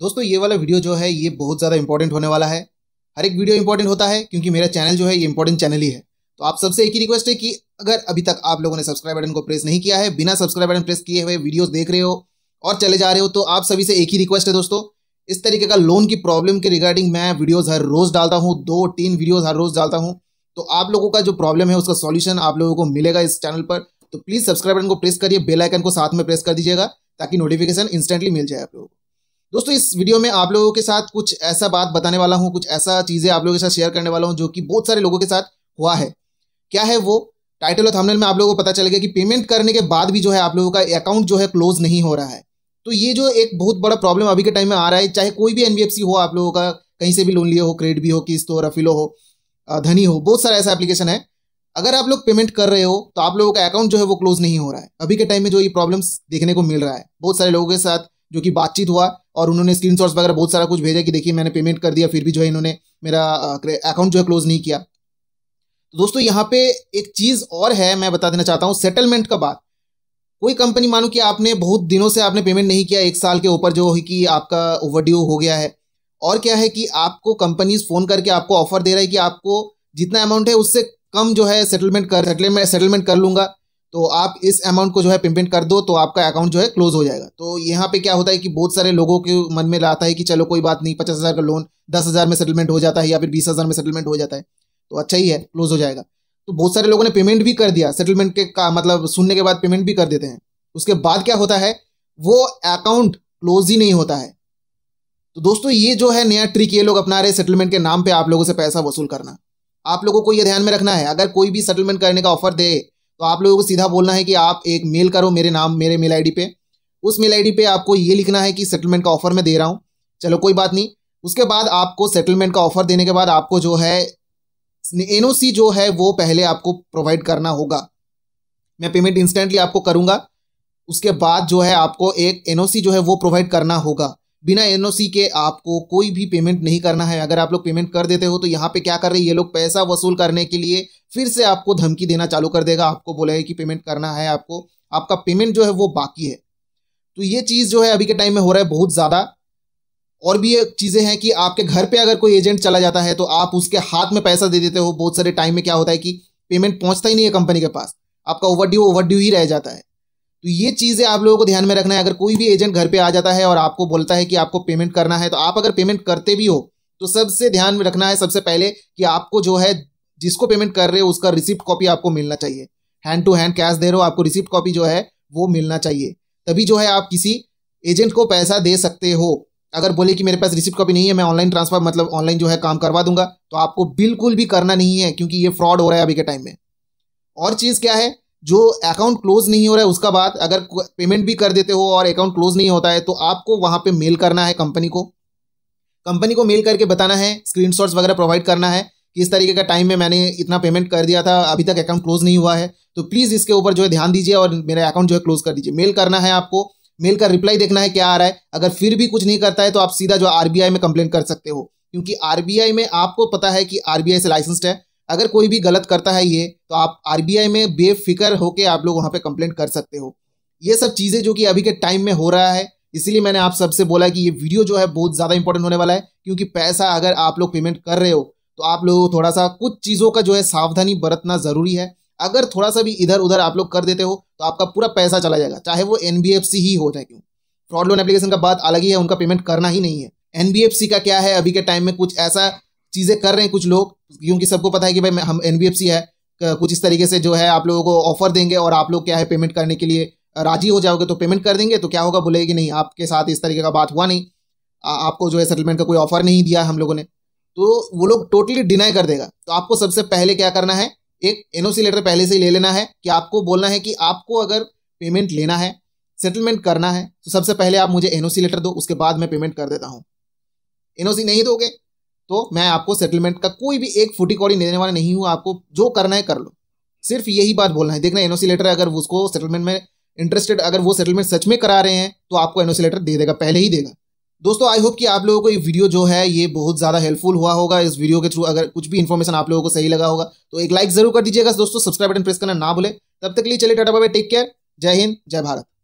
दोस्तों ये वाला वीडियो जो है ये बहुत ज़्यादा इंपॉर्टेंट होने वाला है हर एक वीडियो इंपॉर्टेंट होता है क्योंकि मेरा चैनल जो है ये इंपॉर्टेंट चैनल ही है तो आप सबसे एक ही रिक्वेस्ट है कि अगर अभी तक आप लोगों ने सब्सक्राइब बटन को प्रेस नहीं किया है बिना सब्सक्राइब बटन प्रेस किए हुए वीडियोज देख रहे हो और चले जा रहे हो तो आप सभी से एक ही रिक्वेस्ट है दोस्तों इस तरीके का लोन की प्रॉब्लम के रिगार्डिंग मैं वीडियोज हर रोज़ डालता हूँ दो तीन वीडियोज हर रोज़ डालता हूँ तो आप लोगों का जो प्रॉब्लम है उसका सॉल्यूशन आप लोगों को मिलेगा इस चैनल पर तो प्लीज़ सब्सक्राइब बटन को प्रेस करिए बेल आइकन को साथ में प्रेस कर दीजिएगा ताकि नोटिफिकेशन इंस्टेंटली मिल जाए आप लोगों को दोस्तों इस वीडियो में आप लोगों के साथ कुछ ऐसा बात बताने वाला हूँ कुछ ऐसा चीज़ें आप लोगों के साथ शेयर करने वाला हूँ जो कि बहुत सारे लोगों के साथ हुआ है क्या है वो टाइटल और थंबनेल में आप लोगों को पता चल गया कि पेमेंट करने के बाद भी जो है आप लोगों का अकाउंट जो है क्लोज नहीं हो रहा है तो ये जो एक बहुत बड़ा प्रॉब्लम अभी के टाइम में आ रहा है चाहे कोई भी एनबीएफसी हो आप लोगों का कहीं से भी लोन लिए हो क्रेडिट भी हो किस्त हो रफिलो हो धनी हो बहुत सारा ऐसा एप्लीकेशन है अगर आप लोग पेमेंट कर रहे हो तो आप लोगों का अकाउंट जो है वो क्लोज नहीं हो रहा है अभी के टाइम में जो ये प्रॉब्लम्स देखने को मिल रहा है बहुत सारे लोगों के साथ जो कि बातचीत हुआ और उन्होंने स्क्रीन वगैरह बहुत सारा कुछ भेजा कि देखिए मैंने पेमेंट कर दिया फिर भी जो है इन्होंने मेरा अकाउंट जो है क्लोज नहीं किया तो दोस्तों यहाँ पे एक चीज़ और है मैं बता देना चाहता हूँ सेटलमेंट का बात कोई कंपनी मानो कि आपने बहुत दिनों से आपने पेमेंट नहीं किया एक साल के ऊपर जो है कि आपका ओवरड्यू हो गया है और क्या है कि आपको कंपनीज फ़ोन करके आपको ऑफर दे रहा है कि आपको जितना अमाउंट है उससे कम जो है सेटलमेंट कर सेटलमेंट सेटलमेंट कर लूंगा तो आप इस अमाउंट को जो है पेमेंट कर दो तो आपका अकाउंट जो है क्लोज हो जाएगा तो यहाँ पे क्या होता है कि बहुत सारे लोगों के मन में रहता है कि चलो कोई बात नहीं पचास हज़ार का लोन दस हज़ार में सेटलमेंट हो जाता है या फिर बीस हज़ार में सेटलमेंट हो जाता है तो अच्छा ही है क्लोज हो जाएगा तो बहुत सारे लोगों ने पेमेंट भी कर दिया सेटलमेंट के का मतलब सुनने के बाद पेमेंट भी कर देते हैं उसके बाद क्या होता है वो अकाउंट क्लोज ही नहीं होता है तो दोस्तों ये जो है नया ट्रिक ये लोग अपना रहे सेटलमेंट के नाम पे आप लोगों से पैसा वसूल करना आप लोगों को ये ध्यान में रखना है अगर कोई भी सेटलमेंट करने का ऑफर दे तो आप लोगों को सीधा बोलना है कि आप एक मेल करो मेरे नाम मेरे मेल आईडी पे उस मेल आईडी पे आपको ये लिखना है कि सेटलमेंट का ऑफर मैं दे रहा हूँ चलो कोई बात नहीं उसके बाद आपको सेटलमेंट का ऑफर देने के बाद आपको जो है एन जो है वो पहले आपको प्रोवाइड करना होगा मैं पेमेंट इंस्टेंटली आपको करूँगा उसके बाद जो है आपको एक एन जो है वो प्रोवाइड करना होगा बिना एनओसी के आपको कोई भी पेमेंट नहीं करना है अगर आप लोग पेमेंट कर देते हो तो यहाँ पे क्या कर रहे हैं ये लोग पैसा वसूल करने के लिए फिर से आपको धमकी देना चालू कर देगा आपको है कि पेमेंट करना है आपको आपका पेमेंट जो है वो बाकी है तो ये चीज़ जो है अभी के टाइम में हो रहा है बहुत ज़्यादा और भी ये चीज़ें हैं कि आपके घर पे अगर कोई एजेंट चला जाता है तो आप उसके हाथ में पैसा दे देते हो बहुत सारे टाइम में क्या होता है कि पेमेंट पहुंचता ही नहीं है कंपनी के पास आपका ओवर ड्यू ओवर ड्यू ही रह जाता है तो ये चीज़ें आप लोगों को ध्यान में रखना है अगर कोई भी एजेंट घर पे आ जाता है और आपको बोलता है कि आपको पेमेंट करना है तो आप अगर पेमेंट करते भी हो तो सबसे ध्यान में रखना है सबसे पहले कि आपको जो है जिसको पेमेंट कर रहे हो उसका रिसिप्ट कॉपी आपको मिलना चाहिए हैंड टू हैंड कैश दे रहे हो आपको रिसिप्ट कॉपी जो है वो मिलना चाहिए तभी जो है आप किसी एजेंट को पैसा दे सकते हो अगर बोले कि मेरे पास रिसिप्ट कॉपी नहीं है मैं ऑनलाइन ट्रांसफर मतलब ऑनलाइन जो है काम करवा दूंगा तो आपको बिल्कुल भी करना नहीं है क्योंकि ये फ्रॉड हो रहा है अभी के टाइम में और चीज़ क्या है जो अकाउंट क्लोज नहीं हो रहा है उसका बाद अगर पेमेंट भी कर देते हो और अकाउंट क्लोज नहीं होता है तो आपको वहां पे मेल करना है कंपनी को कंपनी को मेल करके बताना है स्क्रीन वगैरह प्रोवाइड करना है कि इस तरीके का टाइम में मैंने इतना पेमेंट कर दिया था अभी तक अकाउंट क्लोज नहीं हुआ है तो प्लीज़ इसके ऊपर जो है ध्यान दीजिए और मेरा अकाउंट जो है क्लोज कर दीजिए मेल करना है आपको मेल का रिप्लाई देखना है क्या आ रहा है अगर फिर भी कुछ नहीं करता है तो आप सीधा जो आरबीआई में कंप्लेन कर सकते हो क्योंकि आरबीआई में आपको पता है कि आरबीआई से लाइसेंस्ड है अगर कोई भी गलत करता है ये तो आप आर में बेफिक्र होकर आप लोग वहाँ पर कंप्लेंट कर सकते हो ये सब चीज़ें जो कि अभी के टाइम में हो रहा है इसीलिए मैंने आप सबसे बोला कि ये वीडियो जो है बहुत ज़्यादा इंपॉर्टेंट होने वाला है क्योंकि पैसा अगर आप लोग पेमेंट कर रहे हो तो आप लोग थोड़ा सा कुछ चीज़ों का जो है सावधानी बरतना ज़रूरी है अगर थोड़ा सा भी इधर उधर आप लोग कर देते हो तो आपका पूरा पैसा चला जाएगा चाहे वो एन ही हो जाए क्यों फ्रॉड लोन एप्लीकेशन का बात अलग ही है उनका पेमेंट करना ही नहीं है एन का क्या है अभी के टाइम में कुछ ऐसा चीज़ें कर रहे हैं कुछ लोग क्योंकि सबको पता है कि भाई हम एन है कुछ इस तरीके से जो है आप लोगों को ऑफर देंगे और आप लोग क्या है पेमेंट करने के लिए राजी हो जाओगे तो पेमेंट कर देंगे तो क्या होगा बोले कि नहीं आपके साथ इस तरीके का बात हुआ नहीं आ, आपको जो है सेटलमेंट का कोई ऑफर नहीं दिया हम लोगों ने तो वो लोग टोटली डिनाई कर देगा तो आपको सबसे पहले क्या करना है एक एनओसी लेटर पहले से ही ले लेना है कि आपको बोलना है कि आपको अगर पेमेंट लेना है सेटलमेंट करना है तो सबसे पहले आप मुझे एनओसी लेटर दो उसके बाद मैं पेमेंट कर देता हूँ एनओसी नहीं दोगे तो मैं आपको सेटलमेंट का कोई भी एक फुटी कौड़ी देने वाला नहीं हूँ आपको जो करना है कर लो सिर्फ यही बात बोलना है देखना एनओसी लेटर अगर उसको सेटलमेंट में इंटरेस्टेड अगर वो सेटलमेंट सच में करा रहे हैं तो आपको एनओसी लेटर दे देगा पहले ही देगा दोस्तों आई होप कि आप लोगों को ये वीडियो जो है ये बहुत ज़्यादा हेल्पफुल हुआ होगा इस वीडियो के थ्रू अगर कुछ भी इन्फॉर्मेशन आप लोगों को सही लगा होगा तो एक लाइक जरूर कर दीजिएगा दोस्तों सब्सक्राइब बटन प्रेस करना ना भूले तब तक लिए चले टाटा बाबा टेक केयर जय हिंद जय भारत